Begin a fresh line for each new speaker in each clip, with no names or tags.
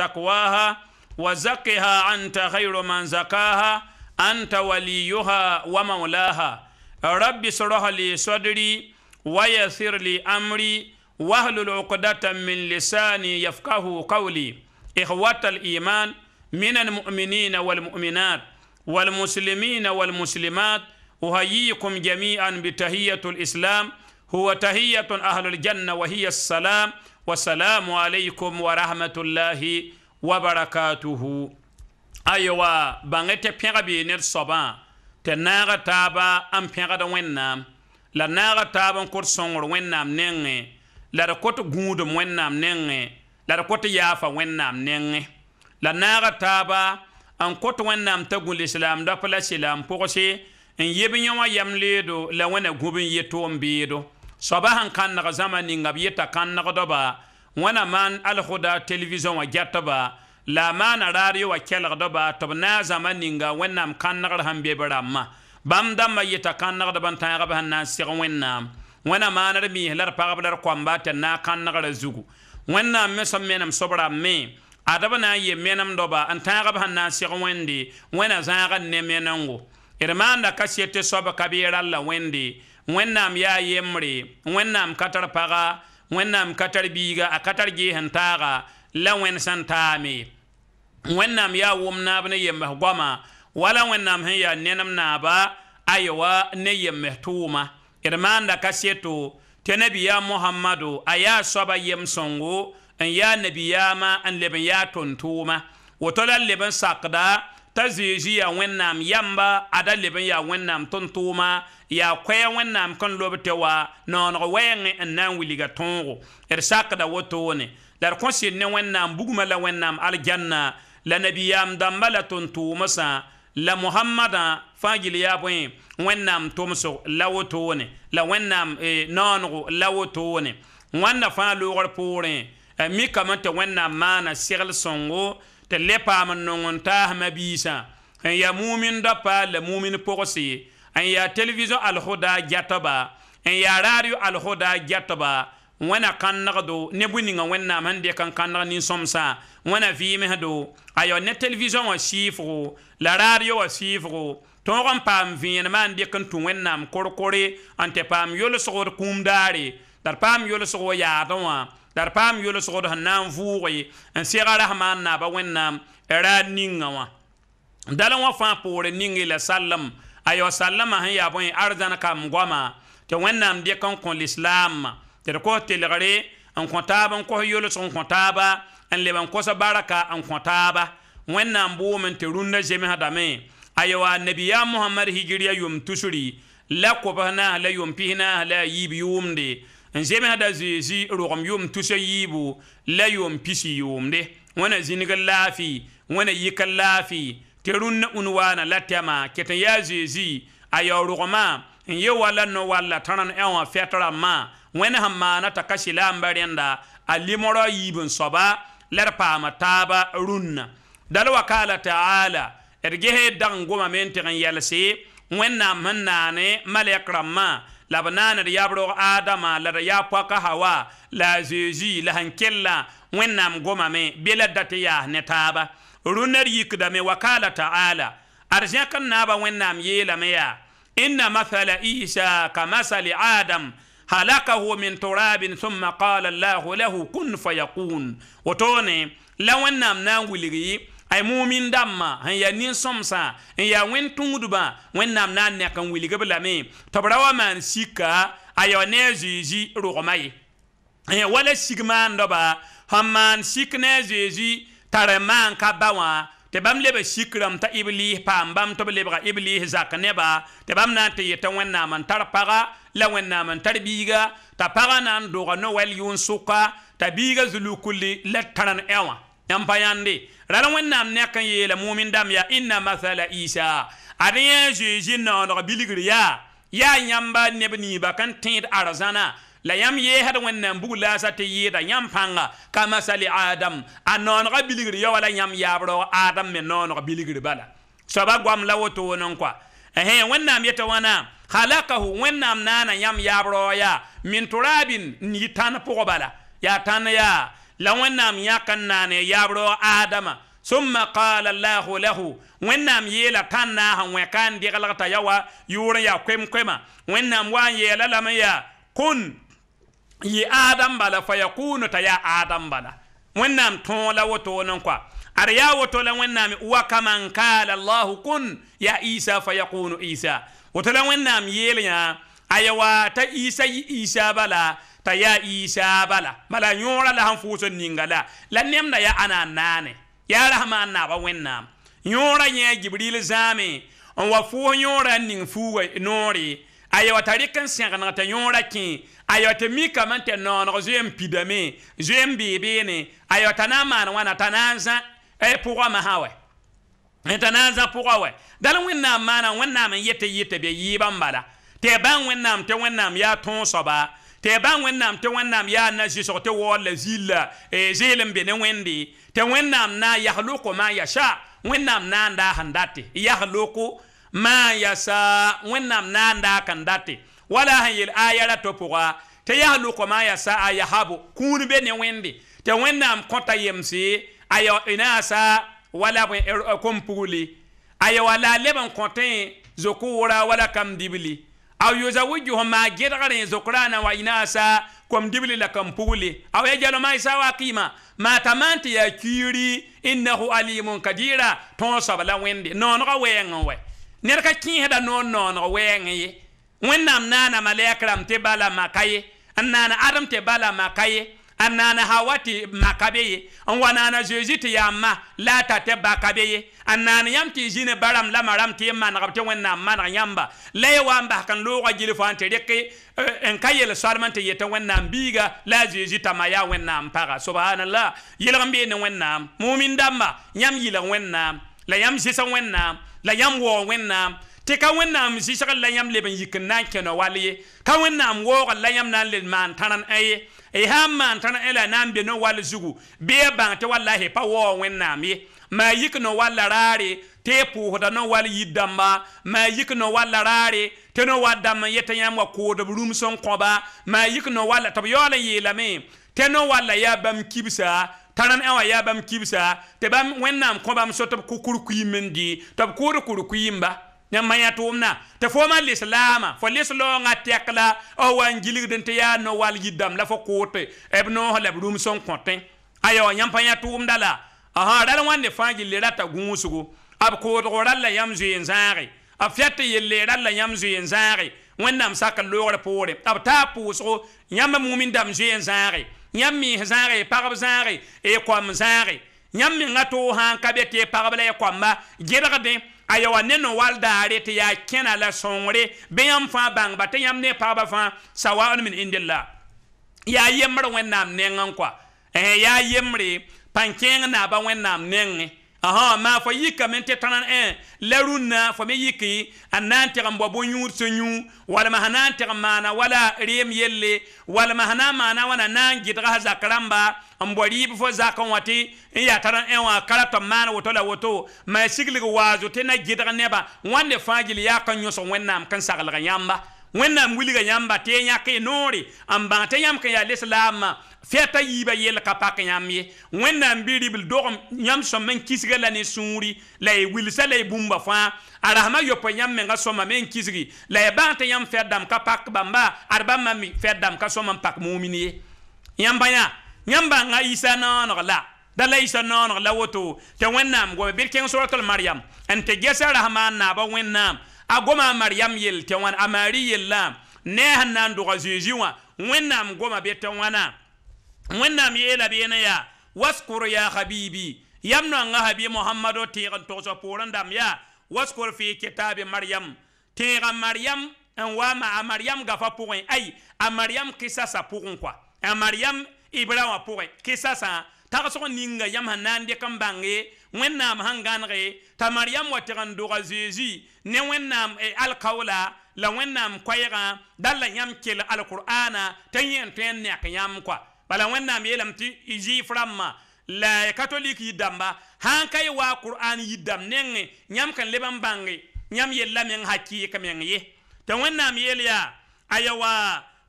تقواها وزكها أنت خير من زكاها أنت وليها ومولاها رب صرح لي صدري ويسر لي أمري وهل العقدة من لساني يفقه قولي إخوة الإيمان من المؤمنين والمؤمنات والمسلمين والمسلمات أهيكم جميعا بتهية الإسلام هو تهية أهل الجنة وهي السلام والسلام عليكم ورحمة الله وبركاته أيوا بانغتي بيغبي نير صبان تناغ تابا أم بيغدا وينام la naaga taab n kot sõngr wẽnnaam nengẽ la d kot gũudum wẽnnaam nengẽ la d kot yaafa wẽnnaam nengẽ la naaga taaba n kot wẽnnaam t'a gũ lislaamda pa la silaam pʋgse n yeb yõ wã yamleedo la wẽna gũb n yetʋʋm beedo sobahan kan na zama ngabiyeta kan na godoba wana man alhuda television wa jataba la mana radio wa kelga doba to na zama ni nga wannam kan na han be baramma bam damma yeta kan na godoba tan ga ban nan sigon wannam wana manar mi helar pagablar kwambata na kan na zugu wannam mesam menam sobra me adaba na ye menam doba an tan ga ban nan sigon wende wana zanga ne menango irmanda kasiyete soba kabira la wende wẽnnaam yaa yembre wẽnnaam ka tar paga wẽnnaam ka tar biiga a ka tar gees n taaga la wannan sẽn taame wẽnnaam yaa wʋm naab ne yembs goama wala wẽnnaam sẽn yaa nenem naaba aywa ne yembs tʋʋma d maanda ka seto tɩ nabiyaa mohamado a yaa soaba yem-sõngo n yaa nabiyaamã n leb n yaa tõnd tʋʋma woto la leb n sakda t'a zeezi yaa wẽnnaam yamba a da leb n yaa wẽnnaam tʋʋma yaa koɛ wẽnnaam kẽn lob tɩ wa nooneg wɛɛngẽ n na n wilga tõogo d er sakda wotone la d kõ sɩd ne wẽnnaam bugumã la wẽnnaam aljanna la nabiyaam dãmbã la tʋm-tʋʋmsã e, la mohammadã fãa gil yaa bõe wẽnnaam tʋmsg la wotone la wẽnnaam e, noongo la wotone wãnna fãa loogr poorẽ mikame tɩ wẽnnaam maana segl sõngo tɩ le paam n nong n taasmã biisã n e, yaa mumin da paa la mumin pʋgse n yaa television alhuda gyatba n yaa radio alhuda gyatba wẽna kãnegdo ne bũ ninga wẽnnaam sẽn dɩk n kãneg nin-sõmsã wẽna vɩɩmsdo aywa ne television wã siifgo la radio wã siifgo tõog n paam vẽenemã n dɩk n tũ wẽnnaam kor-kore n tɩ paam yolsg d kũumdaare la d paam yolsg wa yaadẽ wã la d paam yolsg d sẽn na n vʋʋge n segã rasmã n naaba wẽnnaam raad ninga wã dala wã fãa poore ning la sallem ayo sallama sẽn yaa bõe arzãn kam goama tɩ wẽnnaam dɩk n kõ lislaamã tɩ d kos telgre n kõ taab n kos yolsg n kõ taaba n leb n kosa baraka n kõ taaba wẽnnaam bʋʋm n tɩ rũndã zemsdame aywa nabiyaa mohamad higiriya yʋm tusri la kobsnaasã la yʋm pisnaasã la a yiib yʋʋmde n zemsda zeezi rogem yʋʋm tusa yiibu la yʋʋm pisi yʋʋmde wẽna zĩnig n laafɩ wẽna yik n laafɩ tɩ rũnnã ũnwaana la tɛma ket n yaa zeezi a yaoorgmã n ye wala no walla tã rãn ẽ wã fɛt rãmbã wẽnd sẽn maana t'a ka sɩlaambã rẽnda a lemra yiib n soaba la d paama taaba rũnnã dal wakaala taala d ges dagn goma me n tɩg n yɛlse wẽnnaam sẽn naane malɛk rãmbã la b adama la d hawa la a zeezi la sẽn kella wẽnnaam gomame be la dat yaas ne taaba rũnar yikdame wakala taala ad zẽk n naaba wẽnnaam yeelame yaa inna mathala isa ka masali adam halakahu min turabin thumma qala allahu lahu kun fayakun wotone la wẽnnaam na n ay mumin damma n ya nin-sõmsã n yaa wẽnd tũudbã wẽnnaam na n nẽk n wilg b lame tɩ b ra wa maan sika a ya ne a zeezi rʋgema ye wala sig maandba sẽn maan sik ne a zeezi tara maan ka ba wã tɩ bãmb leba sik rãmb t'a ibliis paam bãmb tɩ b lebga ibliis zak neba tɩ bãmb na n tɩ yeta wẽnnaam n tar paga la wẽnnaam n tar biiga t'a pagã na n doga noɛl yʋʋn sʋka t'a biiga zulu-kulli la tar n wã yãmb pa yãnde rara wẽnnaam nek n yeela mumin dam yaa inna masala isa ad yẽ zoee zĩ noodg bilgr yaa yaa yãmba neb niiba kan tẽed arzãna la yãmb yeesd wẽnnaam bug laasa tɩ yɩɩda yãmb pãnga ka masali adam a noonega bilgr ya wala yãmb yaab raoog adam me nooneg bilgr bala soaba goam la woto n kɔa ẽ wẽnnaam yeta wãna halakahu wẽnnaam naana yãmb yaab raoo yaa min tʋraabin n yi tãn bala yaa tãn yaa لوانام يقنان يابرو آدم ثم قال الله له وانام يلا كان ناها وكان دي غلغتا يوا يوريا كم كما وانام وان يلا لما يا كن yi adam bala fa yakunu ta ya adam bala wẽnnaam tõog la wotoon n kɔa ad yaa woto la wẽnnaam wa kaman kaala allahu kun ya isa fa yakunu isa woto la wẽnnaam yeel yã a ya wa t'a isa yi isa bala t'a yaa isa bala mala yõora la sãn fʋʋsd ninga la la ya ana nane ya yaa na naaba wẽnnaam yõora yẽ gibril zãame n wa fʋʋs yõora n ning fuuga noore aya t'a rɩk n sẽgneg t'a yõora kẽ aya tɩ mikame n tɩ nooneg zoeem pidame bibi ne aya t'a na n e maan e wãna na n zã pʋgã masã wɛ na n zã pʋgã dal wẽnnaam maana wẽnnaam n yetɩ yɩtɩ be yɩɩbã te bala tɩ bãn wẽnnaam tɩ wẽnnaam yaa tõog tɩ bãn wẽnnaam tɩ wẽnnaam yaa na zɩsg tɩ waool la zilla e, zeel n be ne wẽnde tɩ wẽnnaam na n yagloko maa yasa wẽnnaam na n daag n date yagloko maa yasa wẽnnaam na n daag n date wala sẽn yel aaya ra tɩ pʋga tɩ yagloko maa yasa a yahabo kũun be ne wẽnde tɩ wẽnnaam ta yemse a ya ĩnaasa wala er, er, kom-pugli a ya wa la leb n kõ tɩ zoku wʋra wala kam dibli aw yuzawijuhum ma gedgren zokrana wa inasa kom dibli la kam pugli aw ya jalo mai wa qima ma tamanti ya kiri innahu alimun kadira ton sabala wende non ga wenga we ner ka kin heda non non ga wenga ye wennam nana malekram te bala makaye annana adam te bala makaye anana hawati makabeye tɩ maka be ye zeezi tɩ ma la tate bakabeye anana baka be ye n naan yãmb tɩ y zĩne ba rãmb lama rãmb tɩ y tɩ wẽnnaam yãmba la ye wa n basg n loogã gil fãa tɩ rɩk n ka yel soadm tɩ wẽnnaam la a zeezi tama yaa wẽnnaam paga subhanallah yelg n ne wẽnnaam mumin dãmba yãmb yɩlg wẽnnaam la yãmb zɩsa wẽnnaam la yãmb waoog wẽnnaam tɩ ka wẽnnaam zɩsg la yãmb leb n yik n na n kẽno wall ye ka wẽnnaam waoog la yãmb na n leb maan tãrãn y sã n maan tãr ẽ la na n be ne wall zugu bɩ ya bãng tɩ wallahi pa waoo wẽnnaam ye maa yik ne walla raare tɩ y pʋʋsda ne wall yir dãmba maa yik ne walla raare tɩ ne wa dãmb n yetɩ yãmb wa koodb rũm sẽn kõba maa yik ne walla tɩ b yaool n yeelame tɩ ne walla yaa bãmb kibsa taran ẽwã yaa bãmb kibsa tɩ bãmb wẽnnaam kõ bam so tɩ b kʋ kurkuiim n dɩ tɩ b kʋʋd kurkuiimba yãmb ma yã tʋʋmdã tɩ fo man les laama fo les tɛk la a wa n gilgd n tɩ yaa no-wall yidame la fo kʋʋte b noosẽ la b rũm sẽn kõtẽ aywa yãmb pa yã tʋʋmda la ãã wãn ne fãa gilli rata gũusgo b kʋʋdgo rall la yãmb n zãage b fɛt tɩ yelle rall la yãmb n zãage wẽnnaam sakr loogr poore b taa pʋʋsgo yãmb mumin dame n zãage yãmb miis zãage y pagb zãage y koam zãage yãmb mengã toog sã n ka be tɩ y pagb la y koamba gedgdẽ ayawa ne no wal daare tɩ yaa kẽna la sõngre bɩ yãmb fãa bãngba tɩ yãmb ne pagba fãa sawaon min indillah yaa yembr wẽnnaam nengẽ kɔa eh, yaa yembre pãn kẽeng naaba wẽnnaam nengẽ aha ma fo yika men te tanan en larunna fo me yiki anante gambo bo nyur so nyu wala mahanante te mana wala rem yelle wala mahana mana wana nan gidra zakramba ambori fo zakan wati ya taran en wa karato mana woto la woto ma sigli wazo te na gidra neba wande fajil ya kan nyoso wennam kan sagal yamba wẽnnaam wilga yãmba tɩ y yãk y noore n bãng tɩ yãmb kẽn yaa leslaamã fɛta yiiba yel ka pak yãmb ye wẽnnaam bɩ ribl dogem yãmb sõm n kisga la ne sũuri la y wilsa la y bũmba fãa a rasma yopã yãmb menga sõma me n kisgi la y bãng tɩ yãmb fɛt dãmb ka pak bãmba ad bãmbã fɛt dãmb ka sõm n pak mumin ye yãmbã yã yãmb bãnga isa naaneg la da la isa naaneg la woto tɩ wẽnnaam gome bɩ kẽng soratl mariam n tɩ gɛsa rasma n naaba wẽnnaam a goma maryam yel tewan a maari yella ne a do na n dʋga zeezi wã wẽnnaam goma be tɩ wẽnnaam yeela beene yaa waskur ya habibi yam nga habi muhammadu tɩɩg n togsã pʋʋrẽ dam yaa waskur fi kitab maryam tẽega maryam en wa ma a maryam gafa pʋgẽ ay a maryam kɩsasã pʋgẽ kɔa a maryam ibra wã pʋgẽ kɩsasã tagsg ninga yãmb sẽn na n dɩk n bãnge wẽnnaam sẽn gãnege t'a maryam wa tɩg n dʋga zeezi ne wẽnnaam eh, alkaoola la wẽnnaam koɛɛgã dal la yãmb kell alkur'ana tɩ n yẽn tõe n nẽk yãmb koa bala wẽnnaam yeelame tɩ zɩɩf rãmbã la katolik yi dãmba sãn ka ye waa kur'an yi dãmb nengẽ yãmb kẽn leb n bãnge yãmb yella meng hakɩɩk meng ye tɩ wẽnnaam yeel yaa aya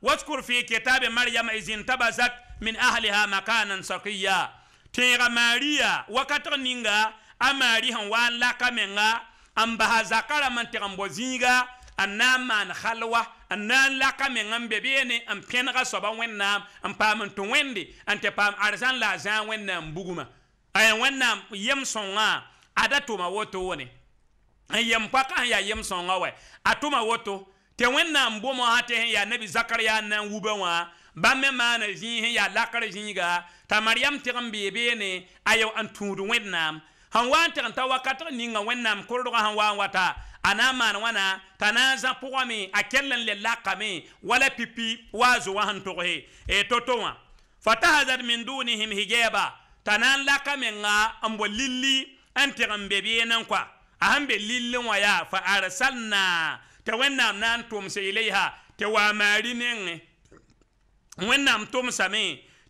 waskur fi kitabe maryama izin tabazat min ahliha makanan sakiya tẽega maariya wakatg ninga a maari sẽn wa n laka menga n basa zakã rãmbã n teg n bo zĩiga n na n maan halwa n na n laka meng n be beene n pẽnega soaba wẽnnaam n paam n tɩ wẽnde n tɩ paam arzãn la a zãag wẽnnaam ay aya wẽnnaam yem sõngã ada da tʋma woto woni n yem paka n ya yem songa we a tʋma woto tɩ wẽnnaam bʋmã sã tɩ sẽn yaa nabi zakariya n na n wuba wã bãmb me maana zĩig sẽn yaa lakr zĩiga t'a maryam tɩg n bee beene a yaa n tũud wẽnnaam han wa n teg n ta wakatg ninga wẽnnaam kʋrdgã sãn wa n wata a na n maan wãna t'a na n zã pʋgame a kell n le lakame wala pipi waazo wã sẽn tʋgse e to-to wã min dunihim hijaba t'a na n laka menga n bo lilli n tɩg n be beenen kɔa a be lilli wã yaa fa arsalna tɩ wẽnnaam na n tʋmse ilayha tɩ wa maari nengẽ wẽnnaam tʋmsame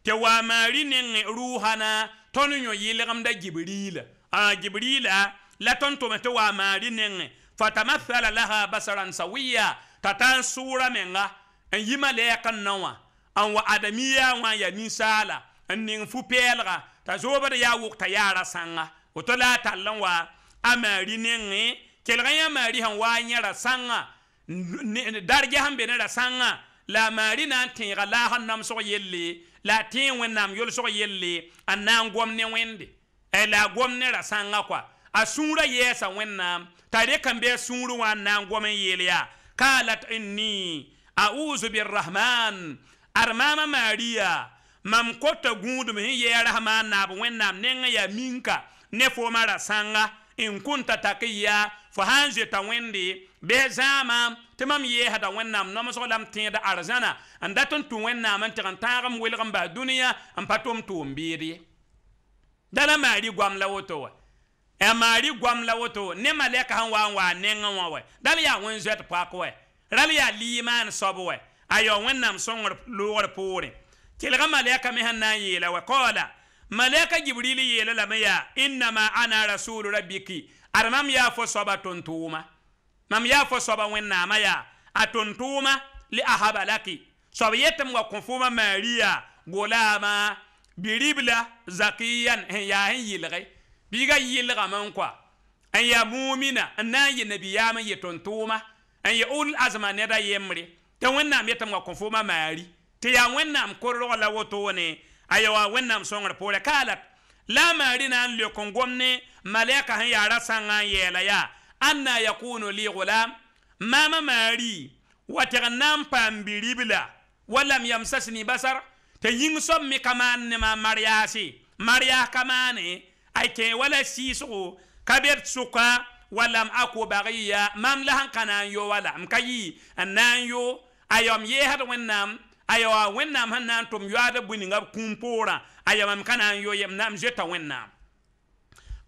tɩ waa maari nengẽ ruusana tõnd yõ yɩlgemda gibriila a ah, jibrila la tõnd tʋm tɩ wa maari nengẽ fa tamathala laha basaran sawiya t'a ta n sʋʋra menga n yi malɛɛk n na wã n wa adamiya wã n yaa ninsaala n ning fu-pɛɛlga t'a zoobd yaa wʋg t'a yaara sãnga woto la a tall n wa a maari nengẽ kelg n yã maari sẽn wa yẽ rasãngã dargɛ sẽn be ne rasãngã la a maari na n tẽega la a sẽn namsg yelle la a tẽe wẽnnaam yolsg yelle n na n gom ne wẽnde la gom ne ra kwa a sũurã yɛɛsa wẽnnaam t'a rɩk n a sũurẽ wã n na n gom n yeel yaa قالت إني أعوذ بالرحمن أرمام maariya mam kota gũudum sẽn yɛɛra maan naab wẽnnaam nengã yaa minka ne foomã rasãnga n kũn t'a tak yaa fo sã n zeta wẽnde bɩ zãama tɩ mam yɛɛsda wẽnnaam nomsg la m tẽeda arzãna n dat n tũ wẽnnaam n tɩg n m welg n baa dũniyã n pa tʋm tʋʋm beed ye dala maari gwam la woto wa e maari gwam la woto ne malɛka sẽn wa n waa nengẽ wã ya dal yaa wẽn-zoɛt pak wɛ ral yaa liimaan soab wɛ ayɔ wẽnnaam sõngr loogr poorẽ kelga malɛka me sẽn na n qala wɛ jibril malɛka la yeela lame yaa innama ana rasul rabiki ad mam yaa fo soba tontuma tʋʋma mam yaa fo soaba wẽnnaamã yaa a tʋm-tʋʋma li ahabalaki laki soab yetɩm wa kõ maria maariya golama biribla zakiyan zakɩ ya n yaa biga yɩlge bɩ y ga n yaa mumina n na n yɩ nabiyaam n yɩ tʋm-tʋʋma n yɩ ul azma neda yembre tɩ wẽnnaam yetɩ m wa kõ foomã maari tɩ yaa wẽnnaam kʋrlg la wotone a wa wẽnnaam sõngr kaalat la n maari na n lek n gom ne malɛka sẽn yaa ra sãngã n yɛɛla yaa anna yakunu li gulam mama maari wa tɩg n na n paam bɩ walam yamsasni basar tɩ yĩng soab me ka maan ne ma mariyaase mariyaas ka maane a kẽ wala sɩɩsgo ka be sʋka wala m a kobag ya mam la sẽn ka na n yo wala m ka yɩ n na n yo a m yeesd wẽnnaam a yaa wẽnnaam sẽn na n tʋm yoaada bũ ninga b kũum poorã a mam ka na n yo yem nam m zoeta wẽnnaam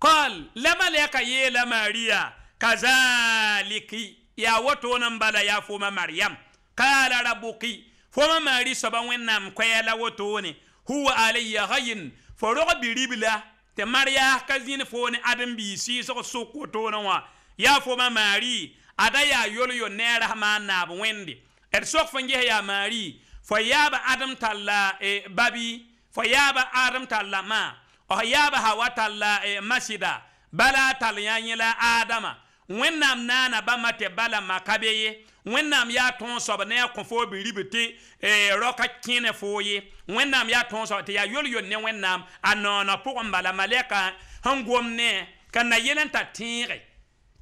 kɔl la malɛka yeela maria kazaliki yaa wotone n bala yaa foma mariyam kaala rabuki foma mari soba la koɛɛla wotone huwa alayya ghayin fo rog birib la tɩ marya ka zĩnd foone ãdem-bii sɩɩsg sʋk wotone wa yaa foma maari ada yaa yol-yo ne a maan naab wẽnde d er sok fo yaa maari fo yaaba ãdem talla eh, babi fo ba ãdem talla ma f ba hawa talla eh, masida bala tall yã la adama wẽnnaam naana bãmba tɩ bala makabe ye wẽnnaam yaa tõog soab ne a kõ fo bɩ rib tɩ e, roka kẽene foo ye wẽnnaam yaa tõog soab tɩ yaa yol-yol ne wẽnnaam a noona pʋgẽ bala malɛka sẽn gom ne ka na yel n ta tẽege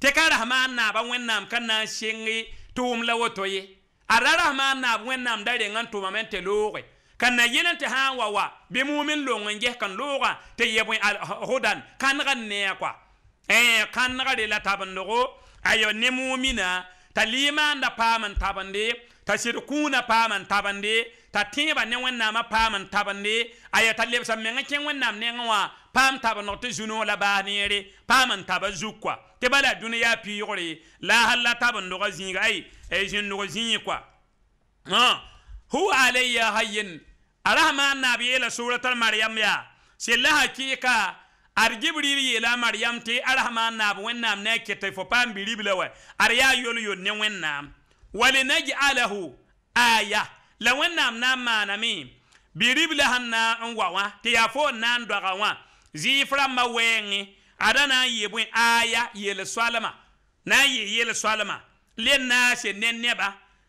tɩ ka rasmaan naaba wẽnnaam ka na n seng tʋʋm la woto ye a ra rasmaan naab wẽnnaam da reng n tʋmame n tɩ looge ka na yel n tɩ sã n wa wa bɩ mumin long n ges kn looga tɩ yɛ bõe hudan kãneg ne a koa eh kanagare la tabandogo ayo ne mumina ta limanda paman tabande ta sirkuna paman tabande ta tẽebã ne wẽnnaamã paam n tabende a t'a lebsa sa kẽ wẽnnaam nengẽ wã paam tab n nog tɩ zũ-noog la baas neere paam n taba zug tɩ bala a dũni yaa piɩgre la hala tabandogo zinga. Ay, zĩiga ay zĩn-nog zĩi koa hu alayya hayyin. a nabiye naab yeela suratal maryam yaa Si la hakɩɩka ad jibril yeela maryam tɩ arahmaan naab wẽnnaam ne a kɩtɩ fo paam birib wa ad yaa yol ne wẽnnaam wa lenaj'alahu aya la wẽnnaam na n maaname birib la sẽn na n wa wã tɩ yaa fo n na n doaga wã zɩɩf rãmbã wɛɛngẽ ada na n yɩ bõe aya yel na n yɩ yel-soalma le naase ne neba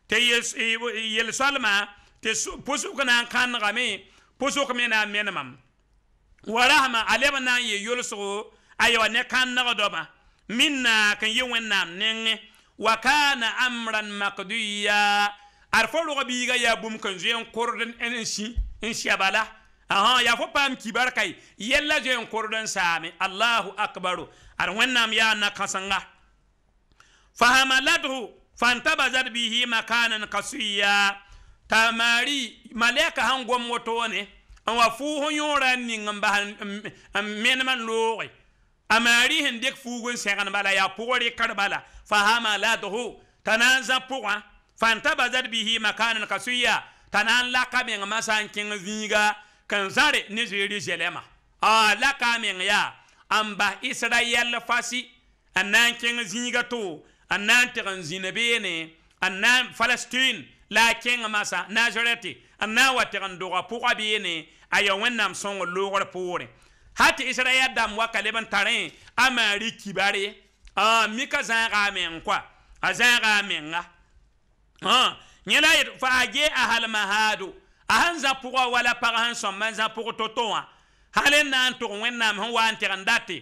tɩ yel-soalma tɩ pʋsg na n kãnegame pʋsg na n wa a leb na n yɩ yʋlsgo aywa ne kãnnegdba min na n yɩ wẽnnaam nengẽ wa kaana amran makduya ad fo rog biiga yaa bũmb n zoe n kʋrd n sĩ n sɛba la yaa fo paam kibar kae yɛlla zoe n kʋrd n saame allahu akbaru ad wẽnnaam yaa nakãsenga fahamalathu fantabazat bihi makanan kasiya t'a maari malɛka sãn gom wotone an wa fʋʋg sẽn yõoda n ning n bas n menem n looge a maari sẽn dɩk fuug n sẽgn bala yaa pʋg rɩkr bala fa hama ladho t'a na n zã pʋgã fa ta bazad bihi makanan kasiya t'a na n laka mengmã sã n kẽng vĩiga kẽn zãre ne zeerizɛlɛmã a laka a meng yaa n bas israɛl fasi n na n kẽng zĩiga to n na n ne n zĩn beene n na n la a kẽng masã nazarɛte n na n wa tɩg n dʋga pʋga beene a ya wẽnnaam sõng loogr poorẽ ha tɩ israɛl dãmb waka leb n tarẽ a maari kibar mika zãaga a meng kɔa a zãaga a menga yẽ la fa a ge a halmahaado a sãn zã pʋga wala pag sãn sõmba n zã pʋg to-to wã hal n na n tʋg wẽnnaam sẽn wa n tɩg n date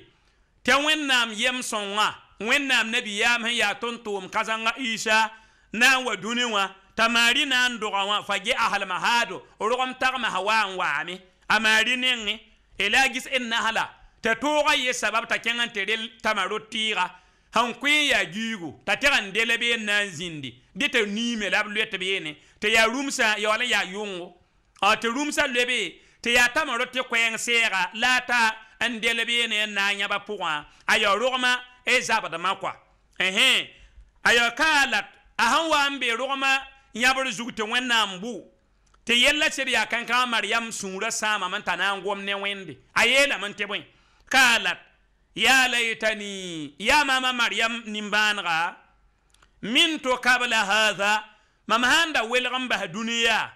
tɩ wẽnnaam yem sõnga wẽnnaam nabiyaam sẽn yaa tʋm-tʋʋm ka zãnga isa na n wa dũni wã tamari na n dʋga wã fa ge asl mahaado rʋgem tagmasa waa n waame a maari nengẽ ela gis sabab t'a kẽng n tɩ rel tama rot tɩɩga t'a tira n be na zindi zĩndi dɩ tɩ niime la b loet b yeene tɩ yaa rũmsã yaool n yaa yʋngo tɩ rũmsã lobe tɩ yaa tama rot tɩ koɛɛng la ta na a yãba pʋgã a yaa rʋgema y zabdma koa ẽ a yaa wa n be yãbr zug tɩ wẽnnaam bu tɩ yella sẽd yaa kãnkã mariyam sũurã sãama m ta na n gom ne wẽnde a yeelame n tɩ bõe kaalat yaa laytani yaa maama mariyam nimbãanega min to kabla haza mam sãn da welg n bas dũniyã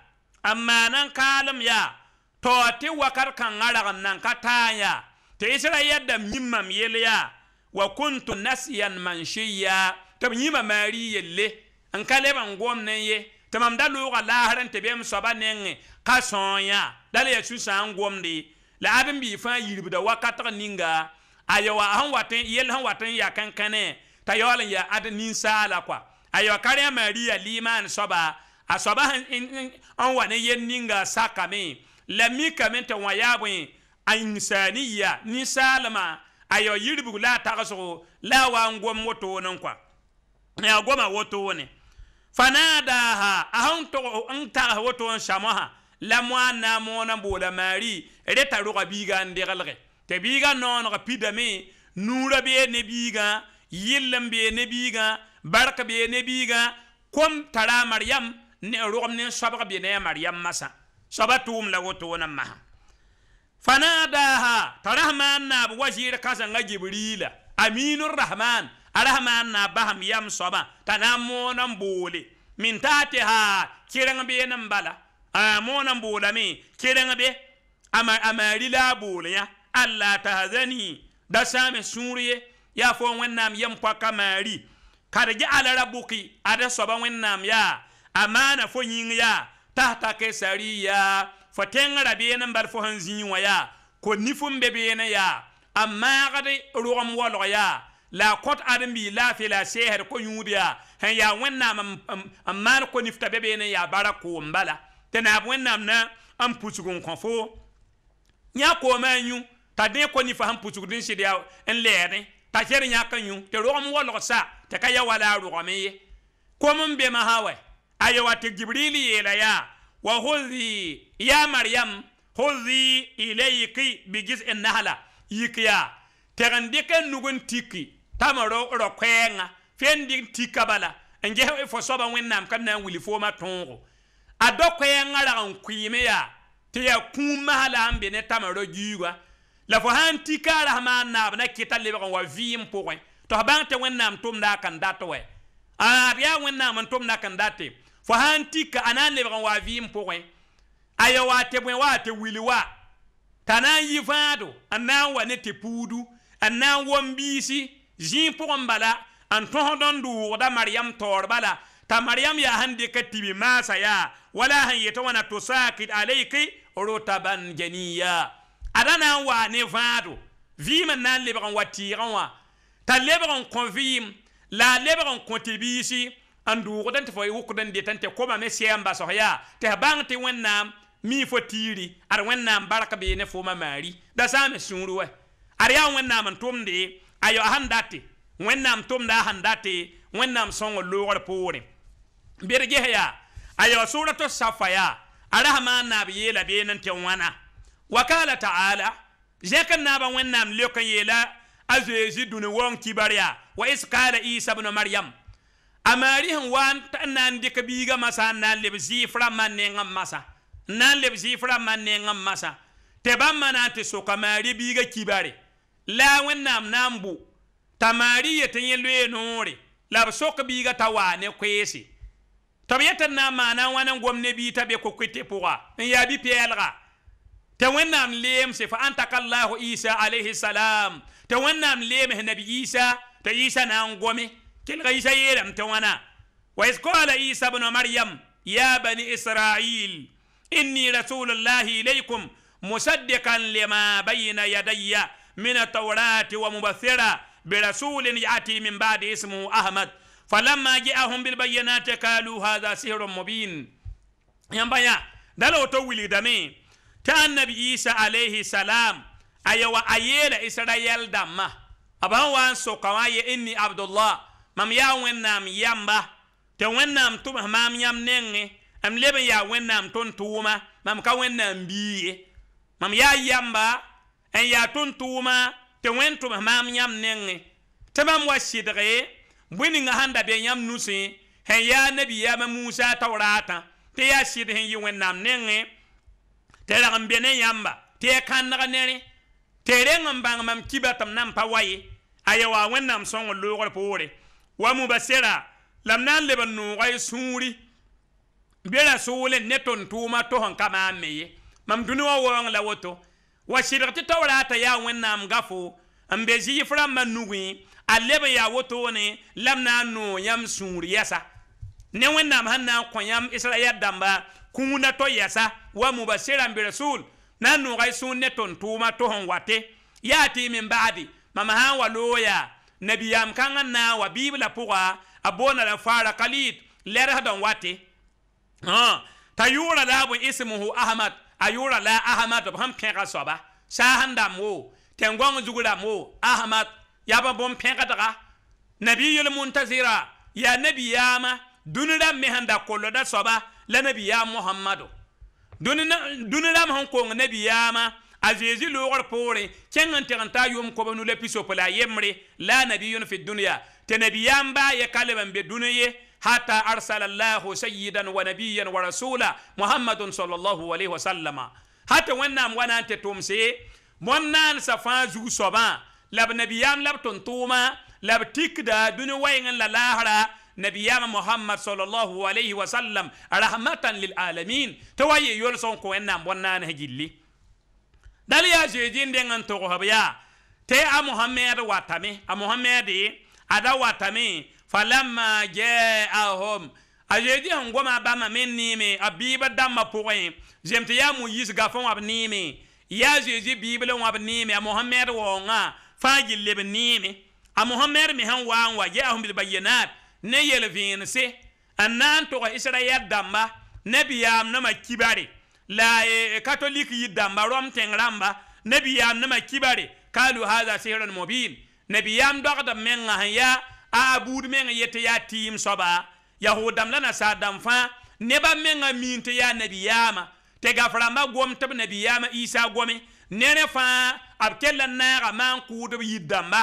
n maan n kaalem yaa tao tɩ wakat kãngã ragem nan ka taa yaa tɩ isra yɛdame yĩm mam yel yaa wa kuntu nasiyan mansiya tɩ b yĩma maari yelle n ka leb n gom ne ye tɩ mam da loogã laasr n tɩ beem soaba nengẽ ka sõoyã la la yaa sũ-sã n gomde la ab n bɩ fãa yirbda wakatg ninga ayawa sẽn wat yell sẽn wat n ya kãn-kãnẽ t'a yaool n yaa ad ninsaala koa ayawa kariya rẽ maria limaan soaba a soaba n wa ne yel ninga sakame la mikame tɩ wã yaa bõe a insaniya ninsaalmã ayawa yirbg la a tagsgo la a wa n gom wotone n kɔa yaa goma wotone fanadaha ahan to an ta wato an shamaha lamwa na mona bola mari reta ruga biga ndegalge te biga non ga pidame nura be ne biga yillam be ne biga barka be ne biga kom tara maryam ne rugam ne sabga be ne maryam masa sabatum la wato nan maha fanadaha tarahman na wazir kasan ga jibrila aminur rahman arahama na baham yam soba tana mona bole min tate ha kiran be nan bala a mona bola mi kiran be ama ama rila bole ya allah tahzani da same suriye ya fo wannam yam kwa kamari karje ala rabuki ada soba wannam ya amana fo yin ya tahta sariya fo tengra be nan bal fo hanzin ya ko nifum be be ya amma gade ruwam walwa ya la kot bi la fi la seher ko yudiya han ya wannam amman ko nifta bebe ne ya bara ko mbala tana wannam na am pusugun ko fo nya ko manyu ta de ko nifa faham pusugun shi dia en lere ta jer nya kan yu te ro mo lo sa te kaya wala ro me ko mun be ma hawa ayo wa te jibrili ye la ya wa huzi ya maryam huzi ilayki bi jiz'in nahla yikya tegan de nugun tiki tama ro kwenga fendi tika bala nge fo ba wenna kad na wili fo ma tongo do koɛɛngã rag n kɩɩme yaa tɩ yaa kũum masã ne tama jiwa la fo han tika a na na kɩta le ba wa vɩɩm pʋgẽ tɩ f bãng tɩ wẽnnaam tʋmda a kan dato we a b wenna wẽnnaam n tʋmda kan date fo han tika anan le ba lebg n wa vɩɩm pʋgẽ a ya wa te bwen wa te wili wa t'a na anan wa ne te pudu anan na mbisi zĩig pʋgẽ bala n tõsd n duugda mariyam taoor bala t'a mariyam yaa sẽn dɩka tibi maasa yaa wala sẽn yetɩ wãna tosakid alayki rotaban janiya ada na n waa ne vãado vɩɩm n na n lebg n wa tɩɩgẽ wã t'a lebg n kõ vɩɩm la a lebg n kõ tɩ biisi n duugd n tɩ fo wʋkd n det n tɩ kobame sɛɛm basg yaa tɩ f bãng tɩ wẽnnaam mi fo tiiri ad wẽnnaam bark bee ne fo mamaari da sã me sũur wɛ ad yaa wẽnnaam n tʋmde ayo han date wẽnnaam tʋmda sãn date wẽnnaam sõng loogr poorẽ bɩd ges ayo suratu safa yaa a rasmaan naab yeela beene n tɩ wãna wa kaala taala zẽk n naaba wẽnnaam lek n yeela a zoeezi dũni wong kibar yaa wa is kaala isa bnu maryam a maari sẽn wa n na n dɩk biiga masã n na n leb zɩɩf rãmbã neng n masã n na n leb zɩɩf rãmbã neng n masã tɩ bãmb kibare la wena mnambu. n bo t'a maari la soka biga tawane t'a waa na mana wana ngomne wa be ko-koete pʋga n yaa bi-pɛɛlga tɩ wẽnnaam leemse fa isa alayhi salam tɩ wẽnnaam leems nabi isa Te isa na ngome. gome kelga isa yeelame tɩ wãna wa iskola isa bnu maryam ya bani israil inni Rasulullahi ilaykum musaddiqan lima bayna yadaya. من التوراة ومبثرة برسول يأتي من بعد اسمه أحمد فلما جاءهم بالبينات قالوا هذا سحر مبين ينبيا دلو تولي دمي تان نبي عيسى عليه السلام أيوة أيلا إسرائيل دما أبان وان سوكواي إني عبد الله مم يا ونام يامبا تونام تم مام يام نيني أم لبن يا ونام تون توما مم كا ونام بي مم يا يامبا n yaa tʋm-tʋʋmã tɩ wẽn-tʋm s maam yãmb nengẽ tɩ mam wa sɩdge bõe ninga sãn da be yãmb nusẽ sẽn yaa nabiyaamã musa taoraatã tɩ yaa sɩd sẽn yɩ wẽnnaam nengẽ tɩ rag n be ne yãmba tɩ yaa kãndg nerẽ tɩ reng n bãng mam kiba tɩ m na n pa wa ye a ya wa wẽnnaam sõng n loogr poore wa mubasera la m na n leb n noog y sũuri be ra soole ne tʋm-tʋʋmã tɩ sẽn ka maam me ye mam dũni wã waoong la woto wa sɩlg tɩ t'a yaa wẽnnaam gafo n be zɩɩf rãmbã nugẽ a leb n yaa wotone lam na n noog yãmb sũur yɛsa ne wẽnnaam sẽn na n kõ yãmb israɛl dãmba kũuna to yɛsa wa mubasɩran bɩ rasul na n nooga y sũur ne tõnd tʋʋma tɩ sẽn wa tɩ yaa tɩ y min baadi mam sã n wa loog nabiyaam kãngã n na n wa biib pʋga a boona la faara kalid lɛrsd n wa tɩ t'a yʋʋra la bõe ismhu ahmad ayura la ahmad b sẽn soba soaba saa sẽn dam wo tẽn gõng zug rãmb wo ahmad yaa bõn pẽgdga nabiyl muntazira yaa nabiyaama dũni rãmb me sẽn da kollda soaba la nabiyaam mohamado dũni rãmb sẽn kong nabiyaama a zeezi loogr poorẽ kẽng n teg n taa yʋʋm koba nu la pisopla a yembre la a nabiyun fi dunya tɩ nabiyaam baa ye ka leb be dũni حتى أرسل الله سيدا ونبيا ورسولا محمد صلى الله عليه وسلم حتى ونام ونان تتومسي منان سفان زو سبان لب نبيام لب تنتوما لب تكدا دون وين للاهرا نبيام محمد صلى الله عليه وسلم رحمة للعالمين توي يرسون كو كوينام ونان هجلي داليا جيجين دين انتو هبيا تي ا محمد واتامي ا محمد ادا واتامي falamma jaahum a zeedi sẽn goma bãmba me neeme a biibã dãmbã pʋgẽ zem tɩ yaa moyisga fã wã b neeme yaa zeezi biiblã wã b neeme a mohamɛd waoongã fãa gille b neeme a mohamɛd me sẽn waa n wa jaahum bilbayinat ne yel vẽenese n na n tʋg israɛl dãmba nabiyaam nama kibare la e, e, katolik yi dãmba rom tẽng rãmba nabiyaam nama kibare kaalu hada sihrun mobiin nabiyaam dogd b menga sẽn yaa a buud meng yetɩ yaa tɩɩm soaba yahudam la nasaadam fãa neba menga miin tɩ yaa nabiyaama tɩ gaf rãmbã gom tɩ b nabiyaama isa gome nere fãa b kell n naaga maan kʋʋd b yid dãmba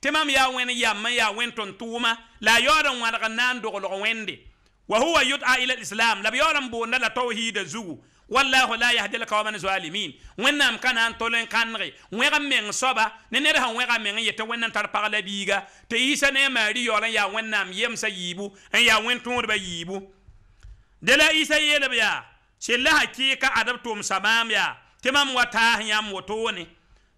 tɩ mam yaa wẽnd yamm n yaa wẽnd tõnd tʋʋma la a yaood n wãdg n na n doglg wẽnde wa huwa yud'a ila lislam la b yaood n boonda la tawhiidã zugu wallahu la yahdi alqawma zalimin wẽnnaam ka na n tol n kãnege wẽg n meng soaba ne ned sẽn wẽga meng n yetɩ wẽnd n tar pag la biiga tɩ yiisa ne a maari yaool n yaa wẽnnaam yemsa yiibu n yaa wẽn-tũudbã yiibu de la isa yeelb yaa sɩd la hakɩɩka ad b tʋʋmsa maam yaa tɩ mam wa taas yãmb wotone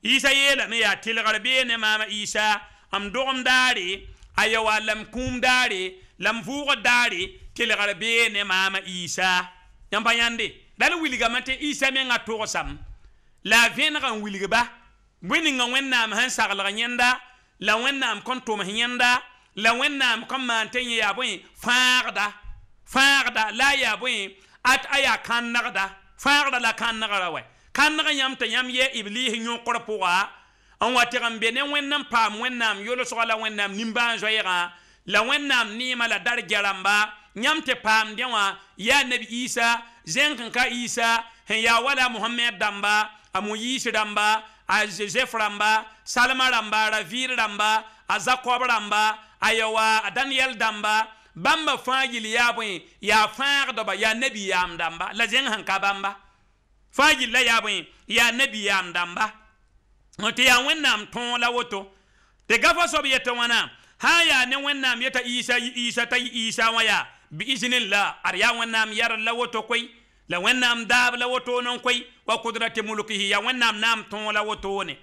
isa yeelame yaa tɩlgr bee ne maama isa m dogem daare a ya wa lam kũum daare lam vʋʋg daare kelgr bee ne maama isa yãmb pa yãnde dal wilgame tɩ isa menga togsam la a vẽenegã n wilgba bõe ninga wẽnnaam sẽn saglg yẽnda la wẽnnaam kõn tʋms yẽnda la wẽnnaam kõn maan tɩ yẽ yaa bõe fãagda fãagda la a yaa bõe at a yaa kãnnegda fãagda la kãnnegã ra wɛ kãnneg yãmb tɩ yãmb yɛ ibliis yõkr pʋga n wa teg n be ne wẽnnaam paam wẽnnaam yolsga la wẽnnaam nimbãan zoɛɛgã la wẽnnaam neemã la dar gɛrãmba yãmb tɩ paamdẽ wã yaa nabi isa zẽng n ka isa sẽn yaa wala mohamɛd dãmba a moyiis rãmba a zef rãmba salma rãmba ravɩɩr rãmba a zakɔb rãmba a yawa a daniyɛl dãmba bãmba fãa yil yaa bõe yaa fãagdba yaa nabi yaam dãmba la zẽng sẽn ka bãmba fãa yɩl la yaa bõe yaa nabi yaam dãmba Nti ya wẽnnaam tõola woto Te gafo sobi yetɩ wãna Haya ne wẽnnaam yeta isa isa tayi isa wã yaa biiznillah ad yaa wẽnnaam yarr la woto kwey. la wẽnnaam daab la woto non kwey. wa kudrati mulkihi ya wẽnnaam na n tõo la wotoone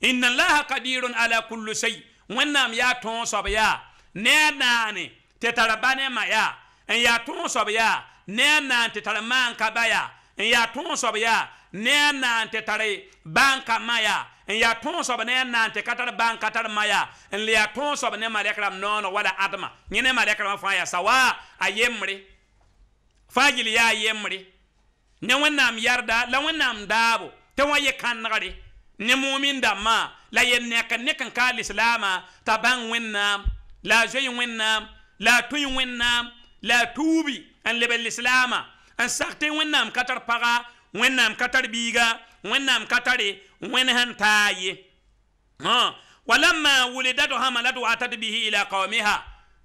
inna laha kadirun ala kullu say. wẽnnaam yaa ton sobi ya. ne a Te tarabane tara ba ne ma ya. n yaa tõog soab yaa ne a naan tɩ ka ba yaa n yaa tõosb yaa ne a na n tɩ tar bãnka ma yaa n yaa tõosb ne a na n tɩ ka tar bãnka tar ma yaa n le yaa tõosb ne malɛk rãmb noonɔ wala adma yẽ ne malɛk rãmã fãa yaa sawa a yembre fãa yel yaa yembre ne wẽnnaam yarda la wẽnnaam daabo tɩ wã yɩ-kãnegre ne mumin dãmbã la yel nɛk nek n ka a lislaamã t'a bãng wẽnnaam la a zoe wẽnnaam la a tõe wẽnnaam la a tuubi n leb lislaamã an sakti tɩ wẽnnaam ka tar paga wẽnnaam ka tar biiga wẽnnaam ka tare wẽnd sẽn taa ye walamma wulidat hamalat wa bihi ila qawmiha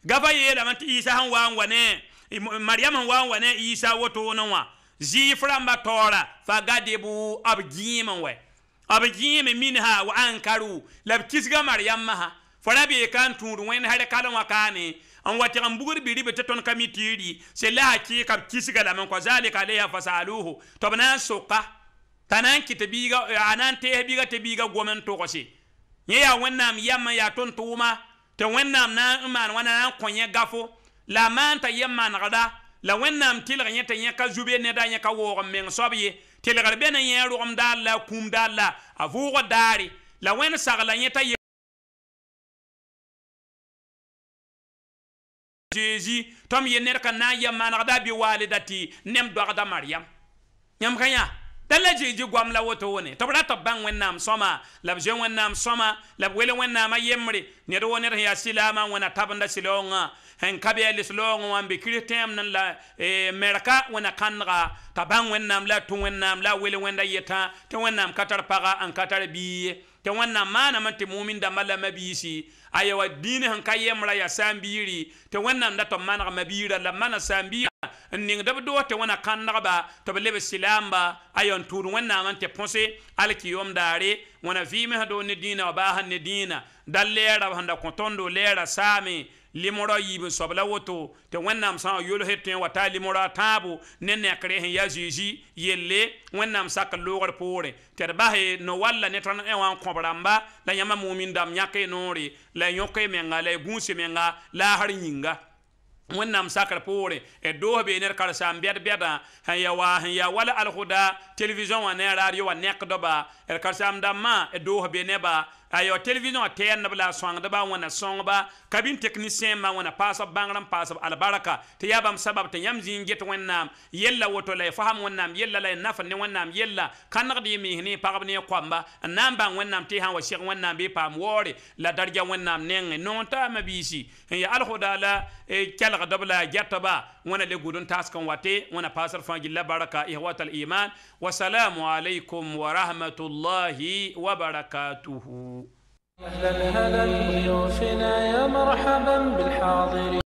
gafa yeelame tɩ isa sẽn wa wane wa ne mariyam sẽn isa wotone wã zɩɩf rãmba taoora fa gadibu b gĩim wɛ b minha wa ankaru la b kisga mariyam masã fo ra e wani n tũud an wa biri bete eh, ton bɩ se tɩ tõnd ka mi tiiri sela a kɩɩka kisga lame zalika alayha fasaluhu tɩ b na n soka tanan na anan kɩ tɩ biiga a na n tees biiga tɩ biiga gom n togse yẽ yaa wẽnnaam yaa tʋʋma tɩ wẽnnaam na man maan wãna na kõ yẽ gafo la a maan t'a yɛ manegda la wẽnnaam tɩlg yẽ tɩ yẽ ka zube neda yẽ ka woog n meng soab ye tɩlgr be na yẽ rʋgem daal la a kũum daal la a vʋʋg daare la wẽnd sagla t'a teezi tõnd yel ned ka na n ya maanegda a be waalidati nem dogda mariyam yãmb ka yã dãn la zeezi goam la woto wone tɩ b ra tɩ b bãng wẽnnaam sõma la b zoe wẽnnaam sõma la b wel wẽnnaamã yembre ned wo ned sẽn yaa silaamã wẽna tabenda silaoongã sẽn ka bɩa lislaoongẽ wã n be kirist tẽem nan la e, merka wẽna kãndga t'a bãng wẽnnaam la a tũ wẽnnaam la a wel wẽnda yetã tɩ wẽnnaam ka tar paga n ka tar bii tɩ wẽnnaam maaname tɩ mumin dãmbã la mabiisi aya wa dini sẽn ka yemra yaa sambiri biiri tɩ wẽnnaam da tɩ b maneg la mana sãn ning n ningd b doos tɩ wẽna to tɩ b silamba silaamba a yaa n tũud wẽnnaam alki tɩ põse wanna daare wẽna hado doog ne dina wa ba han ne dina da ra b kontondo da kõ tõndo lɛɛra saame limora yibe sabla woto te wannam sa yolo wa wata limora tabu ne ne kare hen ya jiji yelle wannam sak logar pore ter bahe no walla ne tan e wan kobramba la yama mumin dam nyake nori la yoke menga la gunse menga la har nyinga wẽnnaam sakr poore d e doos be ner kar sa bɛd-bɛdã sẽn ya wa sẽn yaa wala khuda televisiõn wã ne a radio wã nẽkdba d er kar sãam dãmbã e d doos ne ba ayo television a tɛɛr neb la a sõangdba wẽna sõng-ba kabin teknisẽnmã wẽna paasb bãngr n paasb albarka tɩ yaa bãmb sabab tɩ yãmb zĩig get wẽnnaam yella woto la y fasam wẽnnaam yella la y nafd ne wẽnnaam yella kãnegd y miis ne y pagb ne y koamba n na n bãng wẽnnaam tɩ sãn wa seg wẽnnaam bɩ paam waoore la darga wẽnnaam nengẽ noog taamã biisi n yaa alhuda la e, kelgdb la getba وانا لغدون تاسكن واتي وانا باسر فانجلا بركة إخوة الإيمان والسلام عليكم ورحمة الله وبركاته أهلا هلا ضيوفنا يا مرحبا بالحاضرين